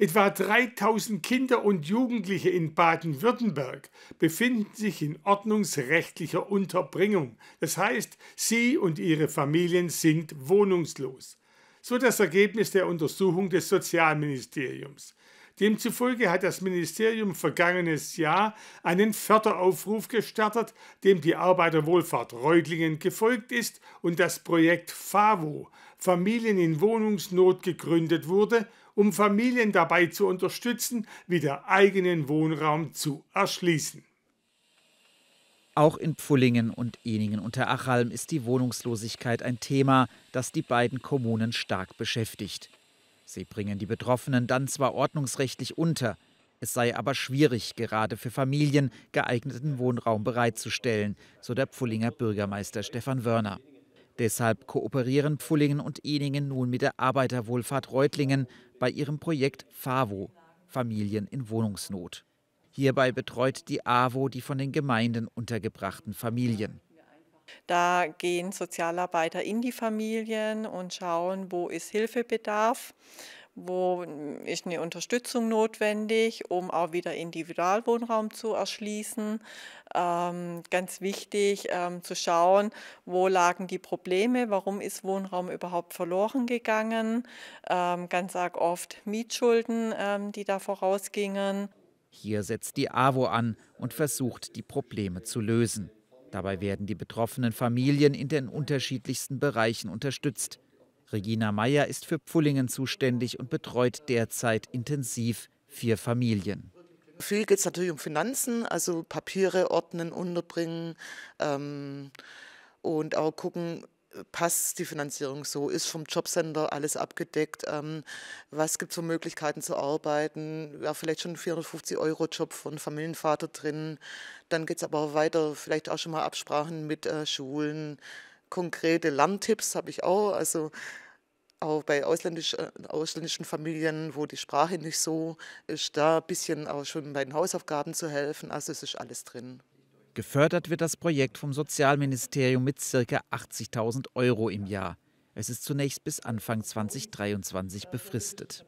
Etwa 3000 Kinder und Jugendliche in Baden-Württemberg befinden sich in ordnungsrechtlicher Unterbringung. Das heißt, sie und ihre Familien sind wohnungslos. So das Ergebnis der Untersuchung des Sozialministeriums. Demzufolge hat das Ministerium vergangenes Jahr einen Förderaufruf gestartet, dem die Arbeiterwohlfahrt Reutlingen gefolgt ist und das Projekt FAVO, Familien in Wohnungsnot, gegründet wurde, um Familien dabei zu unterstützen, wieder eigenen Wohnraum zu erschließen. Auch in Pfullingen und Eningen unter Achalm ist die Wohnungslosigkeit ein Thema, das die beiden Kommunen stark beschäftigt. Sie bringen die Betroffenen dann zwar ordnungsrechtlich unter, es sei aber schwierig, gerade für Familien geeigneten Wohnraum bereitzustellen, so der Pfullinger Bürgermeister Stefan Wörner. Deshalb kooperieren Pfullingen und Eningen nun mit der Arbeiterwohlfahrt Reutlingen bei ihrem Projekt FAVO, Familien in Wohnungsnot. Hierbei betreut die AWO die von den Gemeinden untergebrachten Familien. Da gehen Sozialarbeiter in die Familien und schauen, wo ist Hilfebedarf, wo hm, ist eine Unterstützung notwendig, um auch wieder Individualwohnraum zu erschließen. Ähm, ganz wichtig ähm, zu schauen, wo lagen die Probleme, warum ist Wohnraum überhaupt verloren gegangen. Ähm, ganz arg oft Mietschulden, ähm, die da vorausgingen. Hier setzt die AWO an und versucht, die Probleme zu lösen. Dabei werden die betroffenen Familien in den unterschiedlichsten Bereichen unterstützt. Regina Meyer ist für Pfullingen zuständig und betreut derzeit intensiv vier Familien. Viel geht es natürlich um Finanzen, also Papiere ordnen, unterbringen ähm, und auch gucken, passt die Finanzierung so? Ist vom Jobcenter alles abgedeckt? Ähm, was gibt es für Möglichkeiten zu arbeiten? Ja, vielleicht schon 450-Euro-Job von Familienvater drin. Dann geht es aber weiter, vielleicht auch schon mal Absprachen mit äh, Schulen. Konkrete Lerntipps habe ich auch. Also auch bei ausländisch, äh, ausländischen Familien, wo die Sprache nicht so ist, da ein bisschen auch schon bei den Hausaufgaben zu helfen. Also es ist alles drin. Gefördert wird das Projekt vom Sozialministerium mit ca. 80.000 Euro im Jahr. Es ist zunächst bis Anfang 2023 befristet.